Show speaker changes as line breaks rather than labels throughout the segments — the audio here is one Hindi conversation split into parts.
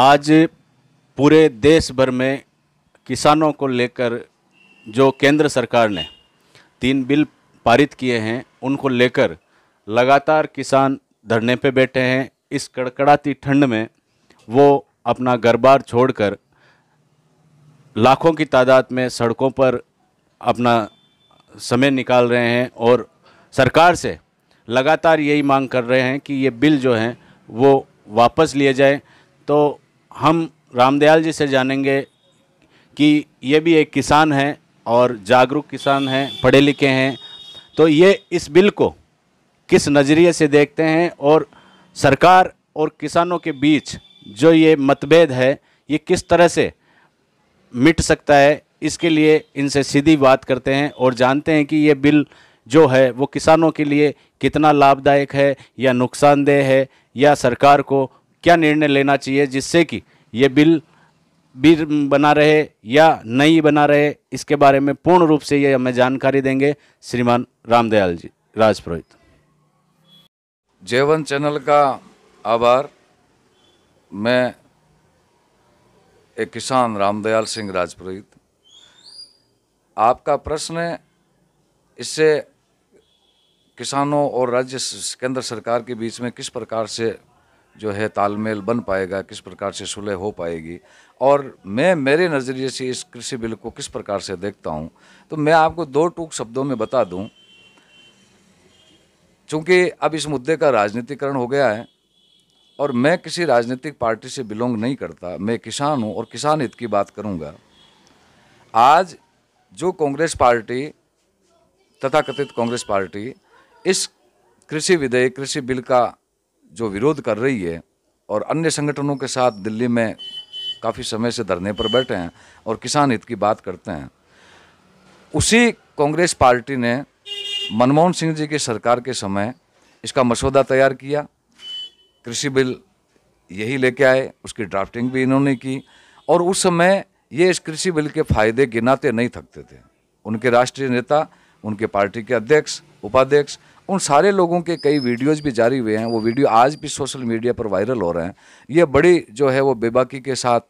आज पूरे देश भर में किसानों को लेकर जो केंद्र सरकार ने तीन बिल पारित किए हैं उनको लेकर लगातार किसान धरने पे बैठे हैं इस कड़कड़ाती ठंड में वो अपना घर बार छोड़कर लाखों की तादाद में सड़कों पर अपना समय निकाल रहे हैं और सरकार से लगातार यही मांग कर रहे हैं कि ये बिल जो हैं वो वापस लिए जाए तो हम रामदयाल जी से जानेंगे कि ये भी एक किसान हैं और जागरूक किसान हैं पढ़े लिखे हैं तो ये इस बिल को किस नज़रिए से देखते हैं और सरकार और किसानों के बीच जो ये मतभेद है ये किस तरह से मिट सकता है इसके लिए इनसे सीधी बात करते हैं और जानते हैं कि ये बिल जो है वो किसानों के लिए कितना लाभदायक है या नुकसानदेह है या सरकार को क्या निर्णय लेना चाहिए जिससे कि ये बिल भी बना रहे या नहीं बना रहे इसके बारे में पूर्ण रूप से ये हमें जानकारी देंगे श्रीमान रामदयाल जी राजपुरोहित
जेवन चैनल का आभार मैं एक किसान रामदयाल सिंह राजपुरोहित आपका प्रश्न इससे किसानों और राज्य केंद्र सरकार के बीच में किस प्रकार से जो है तालमेल बन पाएगा किस प्रकार से सुलह हो पाएगी और मैं मेरे नज़रिए से इस कृषि बिल को किस प्रकार से देखता हूँ तो मैं आपको दो टूक शब्दों में बता दूँ चूँकि अब इस मुद्दे का राजनीतिकरण हो गया है और मैं किसी राजनीतिक पार्टी से बिलोंग नहीं करता मैं किसान हूँ और किसान हित की बात करूँगा आज जो कांग्रेस पार्टी तथाकथित कांग्रेस पार्टी इस कृषि विधेयक कृषि बिल का जो विरोध कर रही है और अन्य संगठनों के साथ दिल्ली में काफ़ी समय से धरने पर बैठे हैं और किसान हित की बात करते हैं उसी कांग्रेस पार्टी ने मनमोहन सिंह जी की सरकार के समय इसका मसौदा तैयार किया कृषि बिल यही लेके आए उसकी ड्राफ्टिंग भी इन्होंने की और उस समय ये इस कृषि बिल के फायदे गिनाते नहीं थकते थे उनके राष्ट्रीय नेता उनके पार्टी के अध्यक्ष उपाध्यक्ष उन सारे लोगों के कई वीडियोस भी जारी हुए हैं वो वीडियो आज भी सोशल मीडिया पर वायरल हो रहे हैं ये बड़ी जो है वो बेबाकी के साथ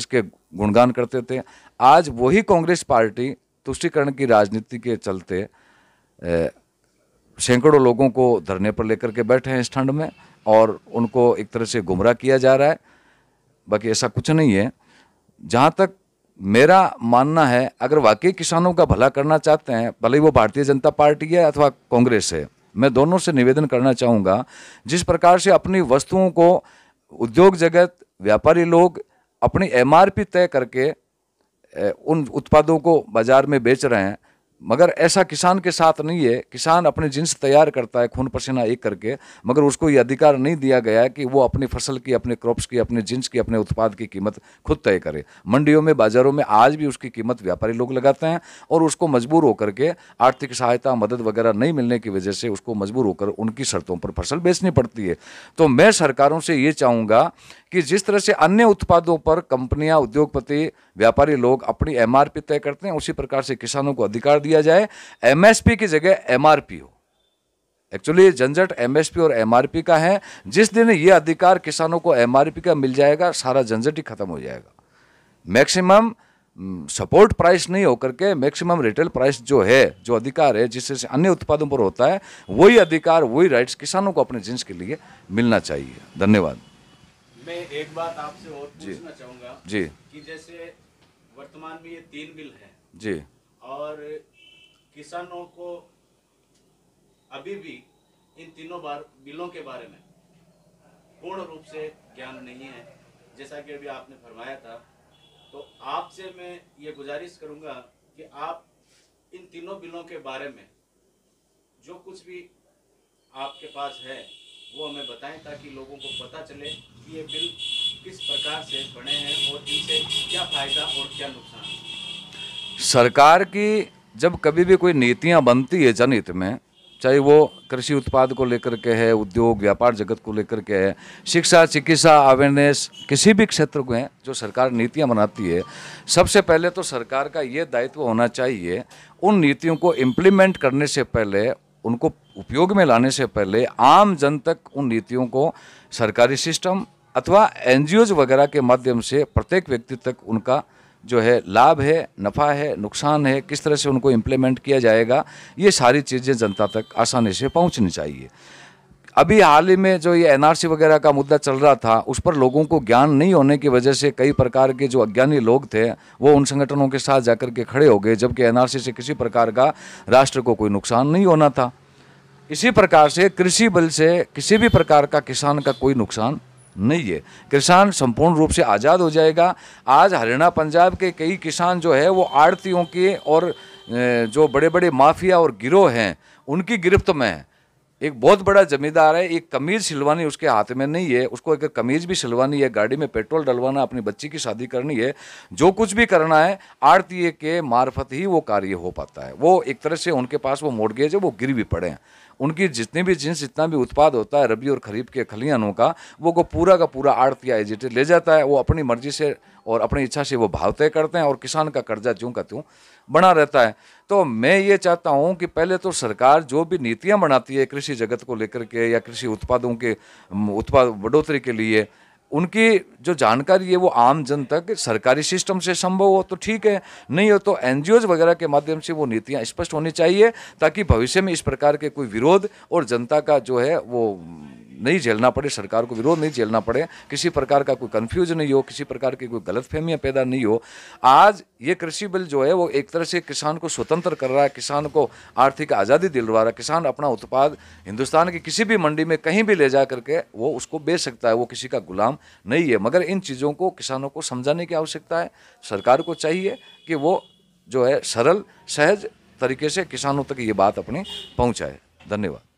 इसके गुणगान करते थे आज वही कांग्रेस पार्टी तुष्टिकरण की राजनीति के चलते सैकड़ों लोगों को धरने पर लेकर के बैठे हैं इस ठंड में और उनको एक तरह से गुमराह किया जा रहा है बाकी ऐसा कुछ नहीं है जहाँ तक मेरा मानना है अगर वाकई किसानों का भला करना चाहते हैं भले ही वो भारतीय जनता पार्टी है अथवा कांग्रेस है मैं दोनों से निवेदन करना चाहूँगा जिस प्रकार से अपनी वस्तुओं को उद्योग जगत व्यापारी लोग अपनी एमआरपी तय करके उन उत्पादों को बाज़ार में बेच रहे हैं मगर ऐसा किसान के साथ नहीं है किसान अपने जिन्स तैयार करता है खून पसीना एक करके मगर उसको ये अधिकार नहीं दिया गया है कि वो अपनी फसल की अपने क्रॉप्स की अपने जिन्स की अपने उत्पाद की कीमत खुद तय करे मंडियों में बाजारों में आज भी उसकी कीमत व्यापारी लोग लगाते हैं और उसको मजबूर होकर के आर्थिक सहायता मदद वगैरह नहीं मिलने की वजह से उसको मजबूर होकर उनकी शर्तों पर फसल बेचनी पड़ती है तो मैं सरकारों से ये चाहूँगा कि जिस तरह से अन्य उत्पादों पर कंपनियाँ उद्योगपति व्यापारी लोग अपनी एम तय करते हैं उसी प्रकार से किसानों को अधिकार दिया दिया जाए एमएसपी की जगह एमआरपी हो एक्चुअली झंझट एमएसपी और एमआरपी का है जिस दिन ये अधिकार किसानों को एमआरपी का मिल जाएगा सारा झंझट ही खत्म हो जाएगा मैक्सिमम सपोर्ट प्राइस नहीं होकर के मैक्सिमम रिटेल प्राइस जो है जो अधिकार है जिससे अन्य उत्पादों पर होता है वही अधिकार वही राइट्स किसानों को अपने जिन्स के लिए मिलना चाहिए धन्यवाद
मैं एक बात आपसे और पूछना चाहूंगा जी कि जैसे वर्तमान में ये तीन बिल है जी और किसानों को अभी भी इन तीनों बार बिलों के बारे में पूर्ण रूप से ज्ञान नहीं है जैसा कि अभी आपने फरमाया था तो आपसे मैं ये गुजारिश करूंगा कि आप इन तीनों बिलों के बारे में जो कुछ भी आपके पास है वो हमें बताएं ताकि लोगों को पता चले कि ये बिल किस प्रकार से बने हैं और इनसे क्या फायदा और क्या नुकसान
सरकार की जब कभी भी कोई नीतियाँ बनती है जनहित में चाहे वो कृषि उत्पाद को लेकर के है उद्योग व्यापार जगत को लेकर के है शिक्षा चिकित्सा अवेयरनेस किसी भी क्षेत्र को है जो सरकार नीतियाँ बनाती है सबसे पहले तो सरकार का ये दायित्व होना चाहिए उन नीतियों को इम्प्लीमेंट करने से पहले उनको उपयोग में लाने से पहले आम जन तक उन नीतियों को सरकारी सिस्टम अथवा एन वगैरह के माध्यम से प्रत्येक व्यक्ति तक उनका जो है लाभ है नफ़ा है नुकसान है किस तरह से उनको इम्प्लीमेंट किया जाएगा ये सारी चीज़ें जनता तक आसानी से पहुंचनी चाहिए अभी हाल ही में जो ये एनआरसी वगैरह का मुद्दा चल रहा था उस पर लोगों को ज्ञान नहीं होने की वजह से कई प्रकार के जो अज्ञानी लोग थे वो उन संगठनों के साथ जाकर के खड़े हो गए जबकि एनआरसी से किसी प्रकार का राष्ट्र को कोई नुकसान नहीं होना था इसी प्रकार से कृषि बल से किसी भी प्रकार का किसान का कोई नुकसान नहीं है किसान संपूर्ण रूप से आज़ाद हो जाएगा आज हरियाणा पंजाब के कई किसान जो है वो आड़तियों के और जो बड़े बड़े माफिया और गिरोह हैं उनकी गिरफ्त में है एक बहुत बड़ा जमींदार है एक कमीज सिलवानी उसके हाथ में नहीं है उसको एक कमीज भी सिलवानी है गाड़ी में पेट्रोल डलवाना अपनी बच्ची की शादी करनी है जो कुछ भी करना है आड़ती के मार्फत ही वो कार्य हो पाता है वो एक तरह से उनके पास वो मोड़ गए है वो गिर भी पड़े हैं उनकी जितने भी जिन्स जितना भी उत्पाद होता है रबी और खरीफ के खलियानों का वो को पूरा का पूरा आड़ती या एजिटेड ले जाता है वो अपनी मर्जी से और अपनी इच्छा से वो भाव तय करते हैं और किसान का कर्जा ज्यों का त्यों बना रहता है तो मैं ये चाहता हूँ कि पहले तो सरकार जो भी नीतियाँ बनाती है कृषि जगत को लेकर के या कृषि उत्पादों के उत्पाद बढ़ोतरी के लिए उनकी जो जानकारी है वो आम जन तक सरकारी सिस्टम से संभव हो तो ठीक है नहीं हो तो एन वगैरह के माध्यम से वो नीतियाँ स्पष्ट होनी चाहिए ताकि भविष्य में इस प्रकार के कोई विरोध और जनता का जो है वो नहीं झेलना पड़े सरकार को विरोध नहीं झेलना पड़े किसी प्रकार का कोई कन्फ्यूज नहीं हो किसी प्रकार की कोई गलत फहमियाँ पैदा नहीं हो आज ये कृषि बिल जो है वो एक तरह से किसान को स्वतंत्र कर रहा है किसान को आर्थिक आज़ादी दिलवा रहा है किसान अपना उत्पाद हिंदुस्तान की किसी भी मंडी में कहीं भी ले जा करके वो उसको बेच सकता है वो किसी का गुलाम नहीं है मगर इन चीज़ों को किसानों को समझाने की आवश्यकता है सरकार को चाहिए कि वो जो है सरल सहज तरीके से किसानों तक ये बात अपनी पहुँचाए धन्यवाद